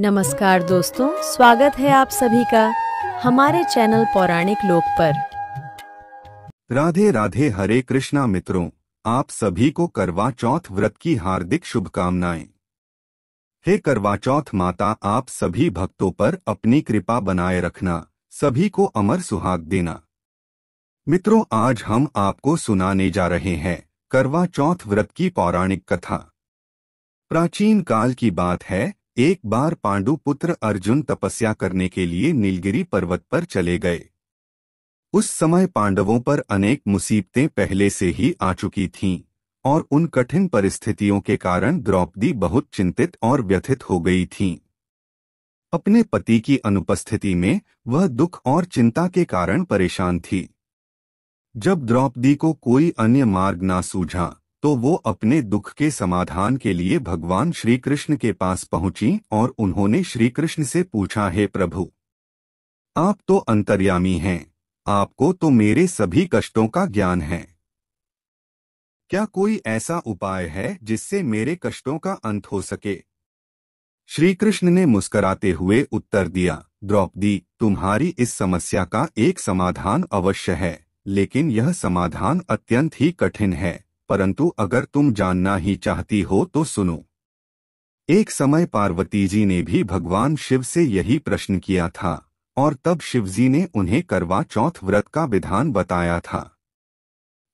नमस्कार दोस्तों स्वागत है आप सभी का हमारे चैनल पौराणिक लोक पर राधे राधे हरे कृष्णा मित्रों आप सभी को करवा चौथ व्रत की हार्दिक शुभकामनाएं हे करवा चौथ माता आप सभी भक्तों पर अपनी कृपा बनाए रखना सभी को अमर सुहाग देना मित्रों आज हम आपको सुनाने जा रहे हैं करवा चौथ व्रत की पौराणिक कथा प्राचीन काल की बात है एक बार पांडु पुत्र अर्जुन तपस्या करने के लिए नीलगिरी पर्वत पर चले गए उस समय पांडवों पर अनेक मुसीबतें पहले से ही आ चुकी थीं और उन कठिन परिस्थितियों के कारण द्रौपदी बहुत चिंतित और व्यथित हो गई थीं। अपने पति की अनुपस्थिति में वह दुख और चिंता के कारण परेशान थी जब द्रौपदी को कोई अन्य मार्ग ना सूझा तो वो अपने दुख के समाधान के लिए भगवान श्री कृष्ण के पास पहुंची और उन्होंने श्री कृष्ण से पूछा हे प्रभु आप तो अंतर्यामी हैं आपको तो मेरे सभी कष्टों का ज्ञान है क्या कोई ऐसा उपाय है जिससे मेरे कष्टों का अंत हो सके श्री कृष्ण ने मुस्कराते हुए उत्तर दिया द्रौपदी तुम्हारी इस समस्या का एक समाधान अवश्य है लेकिन यह समाधान अत्यंत ही कठिन है परंतु अगर तुम जानना ही चाहती हो तो सुनो एक समय पार्वती जी ने भी भगवान शिव से यही प्रश्न किया था और तब शिवजी ने उन्हें करवा चौथ व्रत का विधान बताया था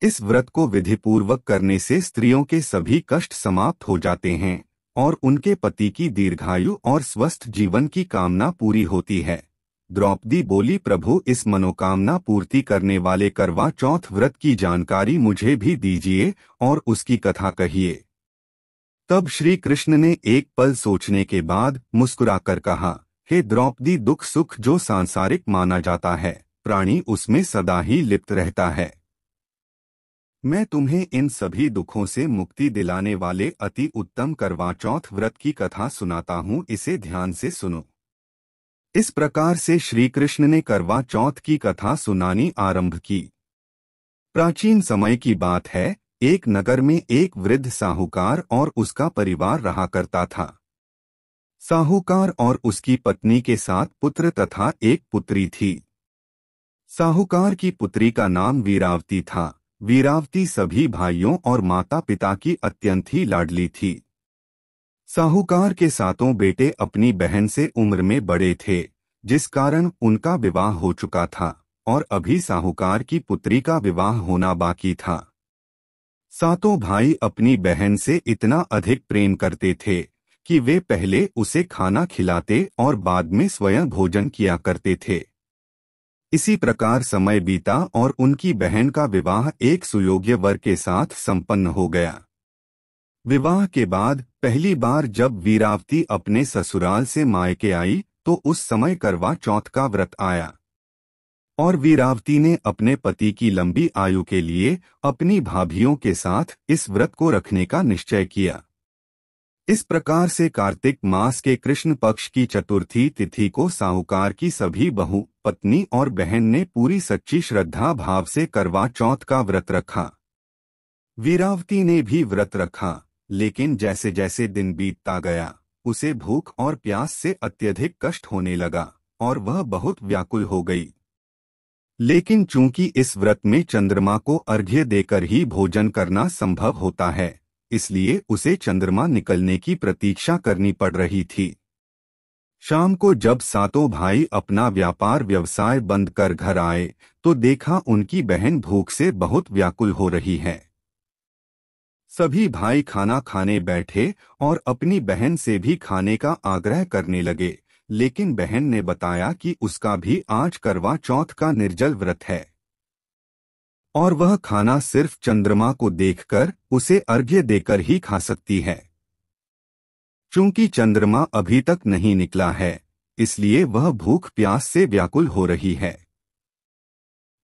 इस व्रत को विधिपूर्वक करने से स्त्रियों के सभी कष्ट समाप्त हो जाते हैं और उनके पति की दीर्घायु और स्वस्थ जीवन की कामना पूरी होती है द्रौपदी बोली प्रभु इस मनोकामना पूर्ति करने वाले करवा चौथ व्रत की जानकारी मुझे भी दीजिए और उसकी कथा कहिए तब श्री कृष्ण ने एक पल सोचने के बाद मुस्कुराकर कहा हे द्रौपदी दुख सुख जो सांसारिक माना जाता है प्राणी उसमें सदा ही लिप्त रहता है मैं तुम्हें इन सभी दुखों से मुक्ति दिलाने वाले अति उत्तम करवा चौथ व्रत की कथा सुनाता हूँ इसे ध्यान से सुनो इस प्रकार से श्री कृष्ण ने करवा चौथ की कथा सुनानी आरंभ की प्राचीन समय की बात है एक नगर में एक वृद्ध साहूकार और उसका परिवार रहा करता था साहूकार और उसकी पत्नी के साथ पुत्र तथा एक पुत्री थी साहूकार की पुत्री का नाम वीरावती था वीरावती सभी भाइयों और माता पिता की अत्यंत ही लाडली थी साहूकार के सातों बेटे अपनी बहन से उम्र में बड़े थे जिस कारण उनका विवाह हो चुका था और अभी साहूकार की पुत्री का विवाह होना बाकी था सातों भाई अपनी बहन से इतना अधिक प्रेम करते थे कि वे पहले उसे खाना खिलाते और बाद में स्वयं भोजन किया करते थे इसी प्रकार समय बीता और उनकी बहन का विवाह एक सुयोग्य वर के साथ संपन्न हो गया विवाह के बाद पहली बार जब वीरावती अपने ससुराल से मायके आई तो उस समय करवा चौथ का व्रत आया और वीरावती ने अपने पति की लंबी आयु के लिए अपनी भाभियों के साथ इस व्रत को रखने का निश्चय किया इस प्रकार से कार्तिक मास के कृष्ण पक्ष की चतुर्थी तिथि को साहूकार की सभी बहु पत्नी और बहन ने पूरी सच्ची श्रद्धा भाव से करवा चौथ का व्रत रखा वीरावती ने भी व्रत रखा लेकिन जैसे जैसे दिन बीतता गया उसे भूख और प्यास से अत्यधिक कष्ट होने लगा और वह बहुत व्याकुल हो गई लेकिन चूंकि इस व्रत में चंद्रमा को अर्घ्य देकर ही भोजन करना संभव होता है इसलिए उसे चंद्रमा निकलने की प्रतीक्षा करनी पड़ रही थी शाम को जब सातों भाई अपना व्यापार व्यवसाय बंद कर घर आए तो देखा उनकी बहन भूख से बहुत व्याकुल हो रही है सभी भाई खाना खाने बैठे और अपनी बहन से भी खाने का आग्रह करने लगे लेकिन बहन ने बताया कि उसका भी आज करवा चौथ का निर्जल व्रत है और वह खाना सिर्फ चंद्रमा को देखकर उसे अर्घ्य देकर ही खा सकती है चूंकि चंद्रमा अभी तक नहीं निकला है इसलिए वह भूख प्यास से व्याकुल हो रही है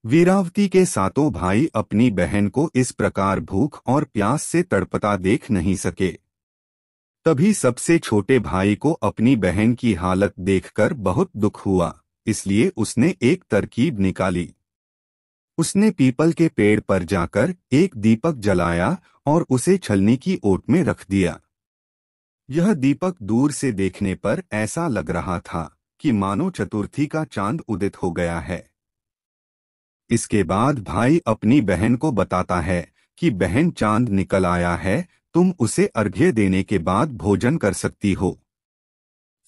वीरावती के सातों भाई अपनी बहन को इस प्रकार भूख और प्यास से तड़पता देख नहीं सके तभी सबसे छोटे भाई को अपनी बहन की हालत देखकर बहुत दुख हुआ इसलिए उसने एक तरकीब निकाली उसने पीपल के पेड़ पर जाकर एक दीपक जलाया और उसे छलनी की ओट में रख दिया यह दीपक दूर से देखने पर ऐसा लग रहा था कि मानो चतुर्थी का चांद उदित हो गया है इसके बाद भाई अपनी बहन को बताता है कि बहन चांद निकल आया है तुम उसे अर्घ्य देने के बाद भोजन कर सकती हो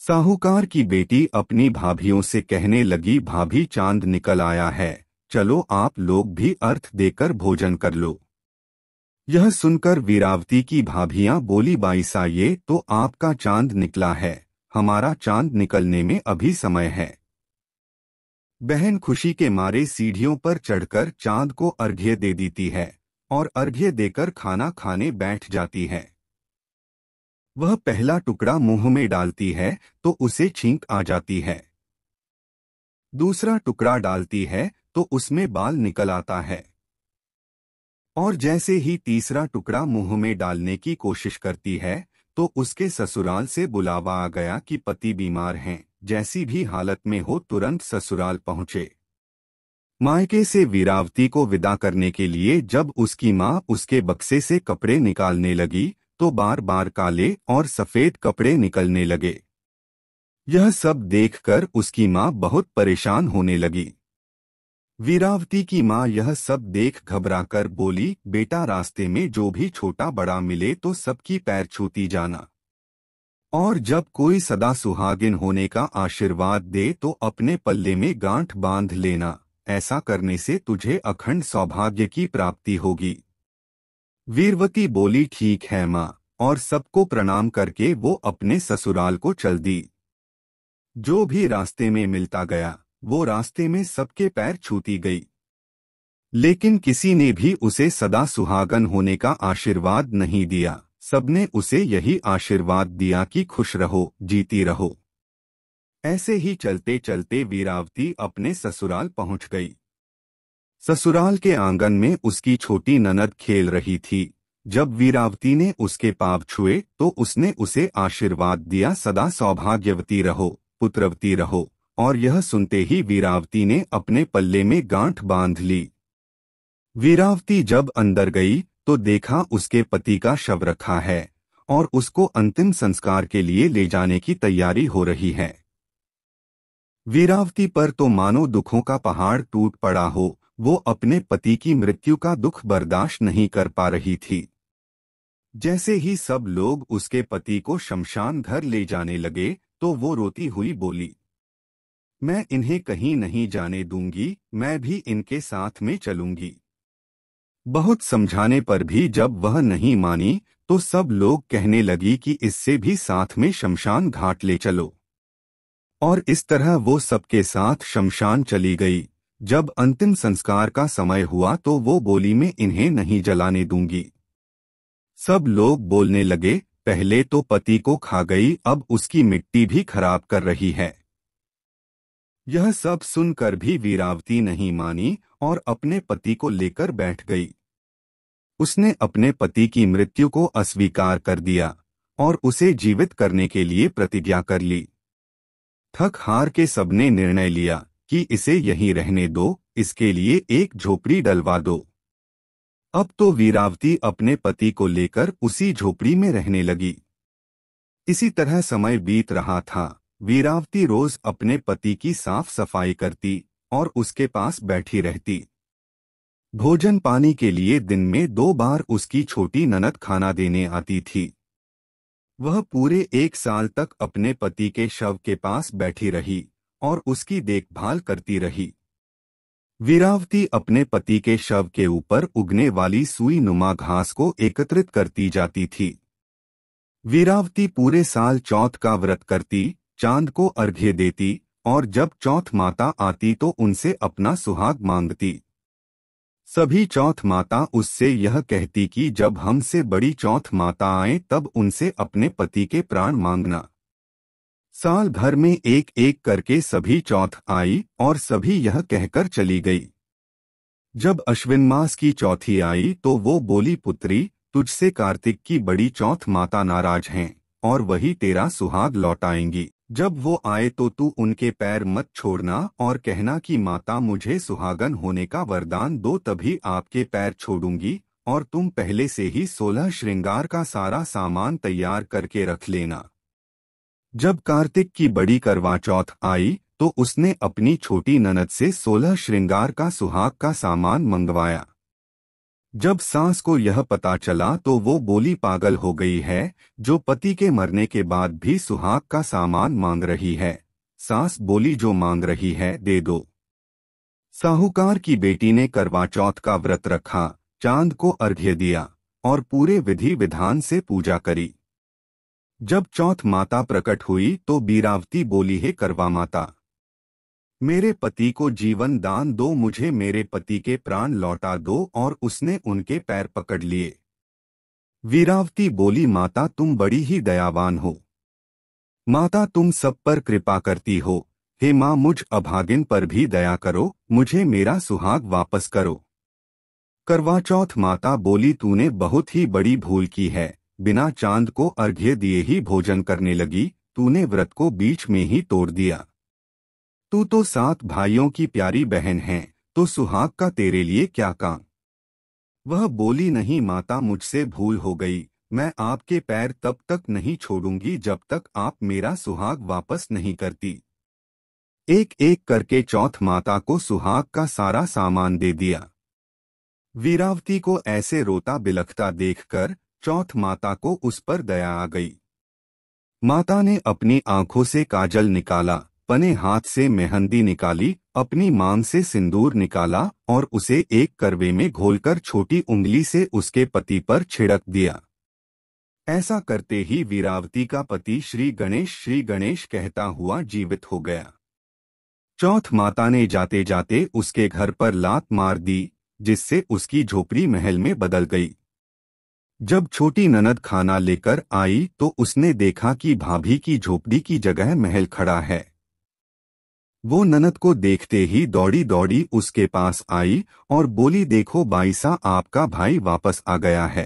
साहूकार की बेटी अपनी भाभियों से कहने लगी भाभी चांद निकल आया है चलो आप लोग भी अर्थ देकर भोजन कर लो यह सुनकर वीरावती की भाभियां बोली बाईसा ये तो आपका चांद निकला है हमारा चांद निकलने में अभी समय है बहन खुशी के मारे सीढ़ियों पर चढ़कर चांद को अर्घ्य दे देती है और अर्घ्य देकर खाना खाने बैठ जाती है वह पहला टुकड़ा मुंह में डालती है तो उसे छींक आ जाती है दूसरा टुकड़ा डालती है तो उसमें बाल निकल आता है और जैसे ही तीसरा टुकड़ा मुंह में डालने की कोशिश करती है तो उसके ससुराल से बुलावा आ गया कि पति बीमार हैं जैसी भी हालत में हो तुरंत ससुराल पहुंचे मायके से वीरावती को विदा करने के लिए जब उसकी माँ उसके बक्से से कपड़े निकालने लगी तो बार बार काले और सफेद कपड़े निकलने लगे यह सब देखकर उसकी माँ बहुत परेशान होने लगी वीरावती की माँ यह सब देख घबराकर बोली बेटा रास्ते में जो भी छोटा बड़ा मिले तो सबकी पैर छूती जाना और जब कोई सदा सुहागिन होने का आशीर्वाद दे तो अपने पल्ले में गांठ बांध लेना ऐसा करने से तुझे अखंड सौभाग्य की प्राप्ति होगी वीरवती बोली ठीक है माँ और सबको प्रणाम करके वो अपने ससुराल को चल दी जो भी रास्ते में मिलता गया वो रास्ते में सबके पैर छूती गई लेकिन किसी ने भी उसे सदा सुहागन होने का आशीर्वाद नहीं दिया सबने उसे यही आशीर्वाद दिया कि खुश रहो जीती रहो ऐसे ही चलते चलते वीरावती अपने ससुराल पहुंच गई ससुराल के आंगन में उसकी छोटी ननद खेल रही थी जब वीरावती ने उसके पाप छुए तो उसने उसे आशीर्वाद दिया सदा सौभाग्यवती रहो पुत्रवती रहो और यह सुनते ही वीरावती ने अपने पल्ले में गांठ बांध ली वीरावती जब अंदर गई तो देखा उसके पति का शव रखा है और उसको अंतिम संस्कार के लिए ले जाने की तैयारी हो रही है वीरावती पर तो मानो दुखों का पहाड़ टूट पड़ा हो वो अपने पति की मृत्यु का दुख बर्दाश्त नहीं कर पा रही थी जैसे ही सब लोग उसके पति को शमशान घर ले जाने लगे तो वो रोती हुई बोली मैं इन्हें कहीं नहीं जाने दूंगी मैं भी इनके साथ में चलूंगी बहुत समझाने पर भी जब वह नहीं मानी तो सब लोग कहने लगी कि इससे भी साथ में शमशान घाट ले चलो और इस तरह वो सबके साथ शमशान चली गई जब अंतिम संस्कार का समय हुआ तो वो बोली में इन्हें नहीं जलाने दूंगी सब लोग बोलने लगे पहले तो पति को खा गई अब उसकी मिट्टी भी खराब कर रही है यह सब सुनकर भी वीरावती नहीं मानी और अपने पति को लेकर बैठ गई उसने अपने पति की मृत्यु को अस्वीकार कर दिया और उसे जीवित करने के लिए प्रतिज्ञा कर ली थक हार के सबने निर्णय लिया कि इसे यहीं रहने दो इसके लिए एक झोपड़ी डलवा दो अब तो वीरावती अपने पति को लेकर उसी झोपड़ी में रहने लगी इसी तरह समय बीत रहा था वीरावती रोज अपने पति की साफ सफाई करती और उसके पास बैठी रहती भोजन पानी के लिए दिन में दो बार उसकी छोटी ननद खाना देने आती थी वह पूरे एक साल तक अपने पति के शव के पास बैठी रही और उसकी देखभाल करती रही वीरावती अपने पति के शव के ऊपर उगने वाली सुई नुमा घास को एकत्रित करती जाती थी वीरावती पूरे साल चौथ का व्रत करती चांद को अर्घ्य देती और जब चौथ माता आती तो उनसे अपना सुहाग मांगती सभी चौथ माता उससे यह कहती कि जब हमसे बड़ी चौथ माता आए तब उनसे अपने पति के प्राण मांगना साल भर में एक एक करके सभी चौथ आई और सभी यह कहकर चली गई जब अश्विन मास की चौथी आई तो वो बोली पुत्री तुझसे कार्तिक की बड़ी चौथ माता नाराज हैं और वही तेरा सुहाग लौटाएंगी जब वो आए तो तू उनके पैर मत छोड़ना और कहना कि माता मुझे सुहागन होने का वरदान दो तभी आपके पैर छोड़ूंगी और तुम पहले से ही सोलह श्रृंगार का सारा सामान तैयार करके रख लेना जब कार्तिक की बड़ी करवा चौथ आई तो उसने अपनी छोटी ननद से सोलह श्रृंगार का सुहाग का सामान मंगवाया जब सांस को यह पता चला तो वो बोली पागल हो गई है जो पति के मरने के बाद भी सुहाग का सामान मांग रही है सास बोली जो मांग रही है दे दो साहूकार की बेटी ने करवा चौथ का व्रत रखा चांद को अर्घ्य दिया और पूरे विधि विधान से पूजा करी जब चौथ माता प्रकट हुई तो बीरावती बोली हे करवा माता मेरे पति को जीवन दान दो मुझे मेरे पति के प्राण लौटा दो और उसने उनके पैर पकड़ लिए वीरावती बोली माता तुम बड़ी ही दयावान हो माता तुम सब पर कृपा करती हो हे माँ मुझ अभागिन पर भी दया करो मुझे मेरा सुहाग वापस करो करवा चौथ माता बोली तूने बहुत ही बड़ी भूल की है बिना चांद को अर्घ्य दिए ही भोजन करने लगी तूने व्रत को बीच में ही तोड़ दिया तू तो सात भाइयों की प्यारी बहन है तो सुहाग का तेरे लिए क्या काम वह बोली नहीं माता मुझसे भूल हो गई मैं आपके पैर तब तक नहीं छोड़ूंगी जब तक आप मेरा सुहाग वापस नहीं करती एक एक करके चौथ माता को सुहाग का सारा सामान दे दिया वीरावती को ऐसे रोता बिलखता देखकर चौथ माता को उस पर दया आ गई माता ने अपनी आंखों से काजल निकाला पने हाथ से मेहंदी निकाली अपनी मांग से सिंदूर निकाला और उसे एक करवे में घोलकर छोटी उंगली से उसके पति पर छिड़क दिया ऐसा करते ही वीरावती का पति श्री गणेश श्री गणेश कहता हुआ जीवित हो गया चौथ माता ने जाते जाते उसके घर पर लात मार दी जिससे उसकी झोपड़ी महल में बदल गई जब छोटी ननद खाना लेकर आई तो उसने देखा कि भाभी की झोपड़ी की जगह महल खड़ा है वो ननद को देखते ही दौड़ी दौड़ी उसके पास आई और बोली देखो बाईसा आपका भाई वापस आ गया है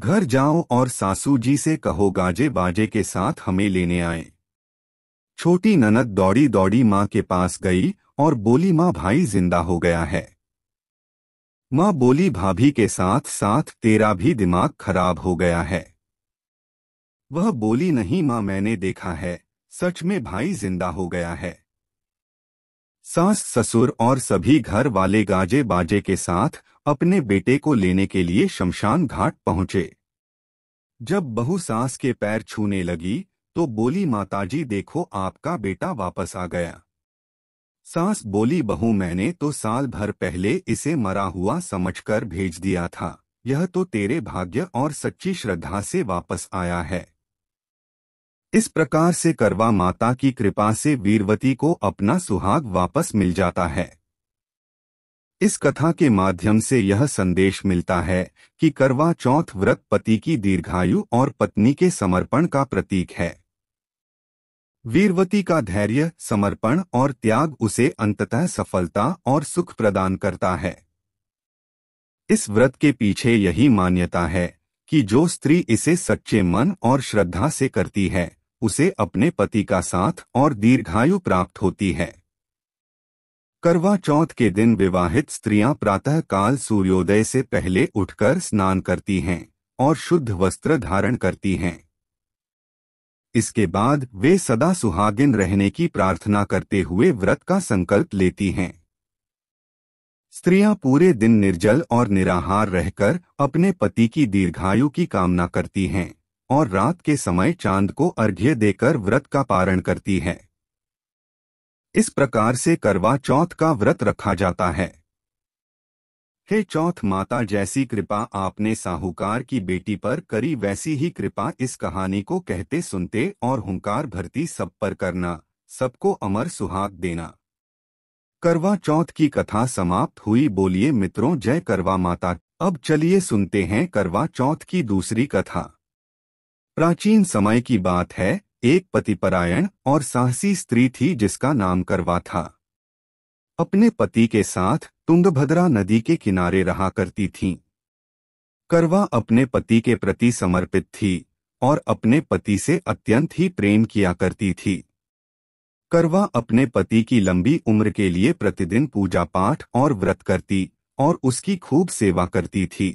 घर जाओ और सासू जी से कहो गाजे बाजे के साथ हमें लेने आए छोटी ननद दौड़ी दौड़ी माँ के पास गई और बोली माँ भाई जिंदा हो गया है माँ बोली भाभी के साथ साथ तेरा भी दिमाग खराब हो गया है वह बोली नहीं माँ मैंने देखा है सच में भाई जिंदा हो गया है सास ससुर और सभी घर वाले गाजे बाजे के साथ अपने बेटे को लेने के लिए शमशान घाट पहुंचे जब बहू सास के पैर छूने लगी तो बोली माताजी देखो आपका बेटा वापस आ गया सास बोली बहू मैंने तो साल भर पहले इसे मरा हुआ समझकर भेज दिया था यह तो तेरे भाग्य और सच्ची श्रद्धा से वापस आया है इस प्रकार से करवा माता की कृपा से वीरवती को अपना सुहाग वापस मिल जाता है इस कथा के माध्यम से यह संदेश मिलता है कि करवा चौथ व्रत पति की दीर्घायु और पत्नी के समर्पण का प्रतीक है वीरवती का धैर्य समर्पण और त्याग उसे अंततः सफलता और सुख प्रदान करता है इस व्रत के पीछे यही मान्यता है कि जो स्त्री इसे सच्चे मन और श्रद्धा से करती है उसे अपने पति का साथ और दीर्घायु प्राप्त होती है करवा चौथ के दिन विवाहित स्त्रियां प्रातः काल सूर्योदय से पहले उठकर स्नान करती हैं और शुद्ध वस्त्र धारण करती हैं इसके बाद वे सदा सुहागिन रहने की प्रार्थना करते हुए व्रत का संकल्प लेती हैं स्त्रियां पूरे दिन निर्जल और निराहार रहकर अपने पति की दीर्घायु की कामना करती हैं और रात के समय चांद को अर्घ्य देकर व्रत का पारण करती है इस प्रकार से करवा चौथ का व्रत रखा जाता है हे चौथ माता जैसी कृपा आपने साहूकार की बेटी पर करी वैसी ही कृपा इस कहानी को कहते सुनते और हुंकार भरती सब पर करना सबको अमर सुहाग देना करवा चौथ की कथा समाप्त हुई बोलिए मित्रों जय करवा माता अब चलिए सुनते हैं करवा चौथ की दूसरी कथा प्राचीन समय की बात है एक पतिपरायण और साहसी स्त्री थी जिसका नाम करवा था अपने पति के साथ तुंगभद्रा नदी के किनारे रहा करती थी करवा अपने पति के प्रति समर्पित थी और अपने पति से अत्यंत ही प्रेम किया करती थी करवा अपने पति की लंबी उम्र के लिए प्रतिदिन पूजा पाठ और व्रत करती और उसकी खूब सेवा करती थी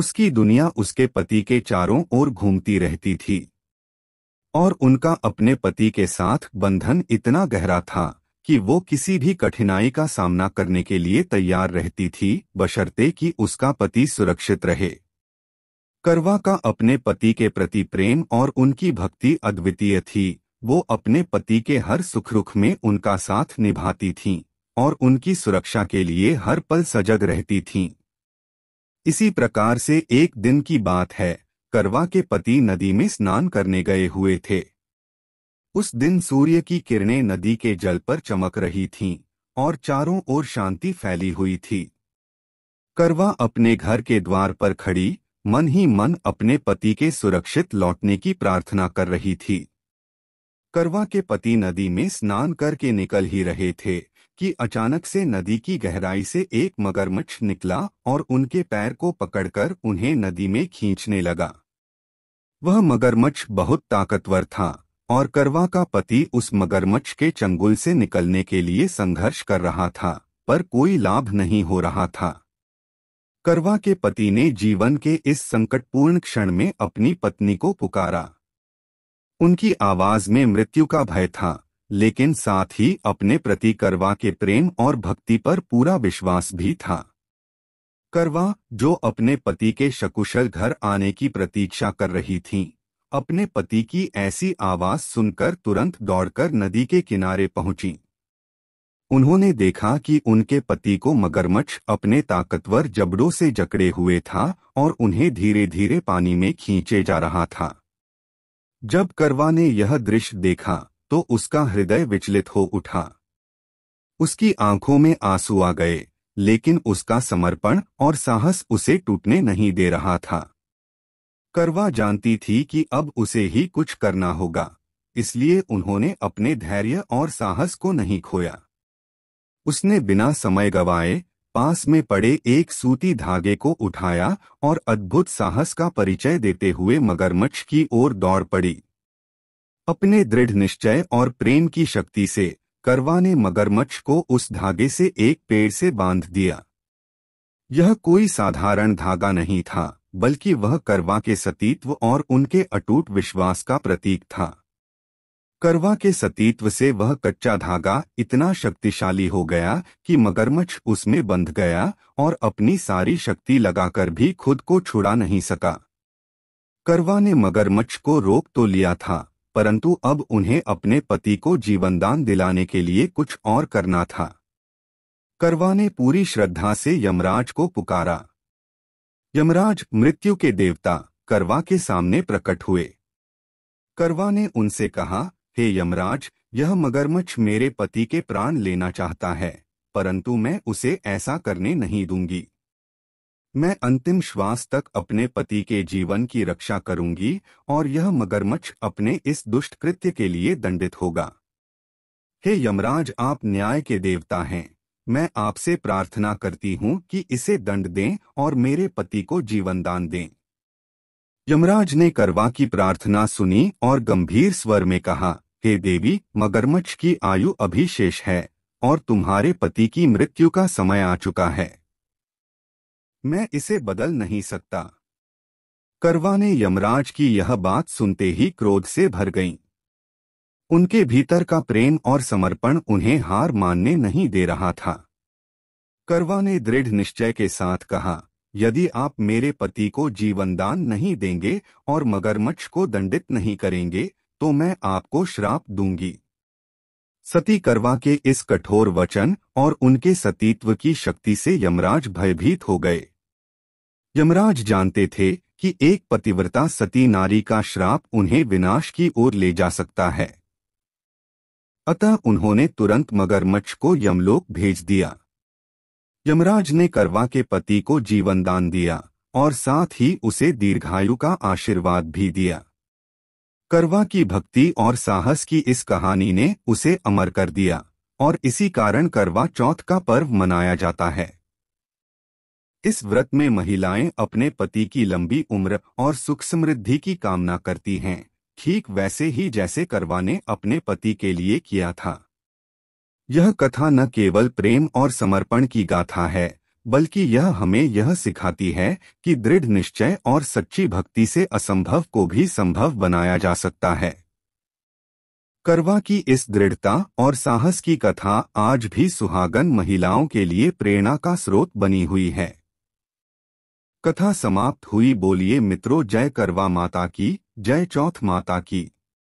उसकी दुनिया उसके पति के चारों ओर घूमती रहती थी और उनका अपने पति के साथ बंधन इतना गहरा था कि वो किसी भी कठिनाई का सामना करने के लिए तैयार रहती थी बशर्ते कि उसका पति सुरक्षित रहे करवा का अपने पति के प्रति प्रेम और उनकी भक्ति अद्वितीय थी वो अपने पति के हर सुख रुख में उनका साथ निभाती थीं और उनकी सुरक्षा के लिए हर पल सजग रहती थीं इसी प्रकार से एक दिन की बात है करवा के पति नदी में स्नान करने गए हुए थे उस दिन सूर्य की किरणें नदी के जल पर चमक रही थीं और चारों ओर शांति फैली हुई थी करवा अपने घर के द्वार पर खड़ी मन ही मन अपने पति के सुरक्षित लौटने की प्रार्थना कर रही थी करवा के पति नदी में स्नान करके निकल ही रहे थे कि अचानक से नदी की गहराई से एक मगरमच्छ निकला और उनके पैर को पकड़कर उन्हें नदी में खींचने लगा वह मगरमच्छ बहुत ताकतवर था और करवा का पति उस मगरमच्छ के चंगुल से निकलने के लिए संघर्ष कर रहा था पर कोई लाभ नहीं हो रहा था करवा के पति ने जीवन के इस संकटपूर्ण क्षण में अपनी पत्नी को पुकारा उनकी आवाज में मृत्यु का भय था लेकिन साथ ही अपने प्रति करवा के प्रेम और भक्ति पर पूरा विश्वास भी था करवा जो अपने पति के शकुशल घर आने की प्रतीक्षा कर रही थी अपने पति की ऐसी आवाज सुनकर तुरंत दौड़कर नदी के किनारे पहुंची उन्होंने देखा कि उनके पति को मगरमच्छ अपने ताकतवर जबड़ों से जकड़े हुए था और उन्हें धीरे धीरे पानी में खींचे जा रहा था जब करवा ने यह दृश्य देखा तो उसका हृदय विचलित हो उठा उसकी आंखों में आंसू आ गए लेकिन उसका समर्पण और साहस उसे टूटने नहीं दे रहा था करवा जानती थी कि अब उसे ही कुछ करना होगा इसलिए उन्होंने अपने धैर्य और साहस को नहीं खोया उसने बिना समय गवाए पास में पड़े एक सूती धागे को उठाया और अद्भुत साहस का परिचय देते हुए मगरमच्छ की ओर दौड़ पड़ी अपने दृढ़ निश्चय और प्रेम की शक्ति से करवा ने मगरमच्छ को उस धागे से एक पेड़ से बांध दिया यह कोई साधारण धागा नहीं था बल्कि वह करवा के सतीत्व और उनके अटूट विश्वास का प्रतीक था करवा के सतीत्व से वह कच्चा धागा इतना शक्तिशाली हो गया कि मगरमच्छ उसमें बंध गया और अपनी सारी शक्ति लगाकर भी खुद को छुड़ा नहीं सका करवा ने मगरमच्छ को रोक तो लिया था परंतु अब उन्हें अपने पति को जीवनदान दिलाने के लिए कुछ और करना था करवा ने पूरी श्रद्धा से यमराज को पुकारा यमराज मृत्यु के देवता करवा के सामने प्रकट हुए करवा ने उनसे कहा हे यमराज यह मगरमच्छ मेरे पति के प्राण लेना चाहता है परंतु मैं उसे ऐसा करने नहीं दूंगी मैं अंतिम श्वास तक अपने पति के जीवन की रक्षा करूंगी और यह मगरमच्छ अपने इस दुष्ट कृत्य के लिए दंडित होगा हे यमराज आप न्याय के देवता हैं मैं आपसे प्रार्थना करती हूं कि इसे दंड दें और मेरे पति को जीवन दान दें यमराज ने करवा की प्रार्थना सुनी और गंभीर स्वर में कहा हे देवी मगरमच्छ की आयु अभिशेष है और तुम्हारे पति की मृत्यु का समय आ चुका है मैं इसे बदल नहीं सकता करवा ने यमराज की यह बात सुनते ही क्रोध से भर गईं। उनके भीतर का प्रेम और समर्पण उन्हें हार मानने नहीं दे रहा था करवा ने दृढ़ निश्चय के साथ कहा यदि आप मेरे पति को जीवनदान नहीं देंगे और मगरमच्छ को दंडित नहीं करेंगे तो मैं आपको श्राप दूंगी सती करवा के इस कठोर वचन और उनके सतीत्व की शक्ति से यमराज भयभीत हो गए यमराज जानते थे कि एक पतिव्रता सती नारी का श्राप उन्हें विनाश की ओर ले जा सकता है अतः उन्होंने तुरंत मगरमच्छ को यमलोक भेज दिया यमराज ने करवा के पति को जीवन दान दिया और साथ ही उसे दीर्घायु का आशीर्वाद भी दिया करवा की भक्ति और साहस की इस कहानी ने उसे अमर कर दिया और इसी कारण करवा चौथ का पर्व मनाया जाता है इस व्रत में महिलाएं अपने पति की लंबी उम्र और सुख समृद्धि की कामना करती हैं ठीक वैसे ही जैसे करवा ने अपने पति के लिए किया था यह कथा न केवल प्रेम और समर्पण की गाथा है बल्कि यह हमें यह सिखाती है कि दृढ़ निश्चय और सच्ची भक्ति से असंभव को भी संभव बनाया जा सकता है करवा की इस दृढ़ता और साहस की कथा आज भी सुहागन महिलाओं के लिए प्रेरणा का स्रोत बनी हुई है कथा समाप्त हुई बोलिए मित्रों जय करवा माता की जय चौथ माता की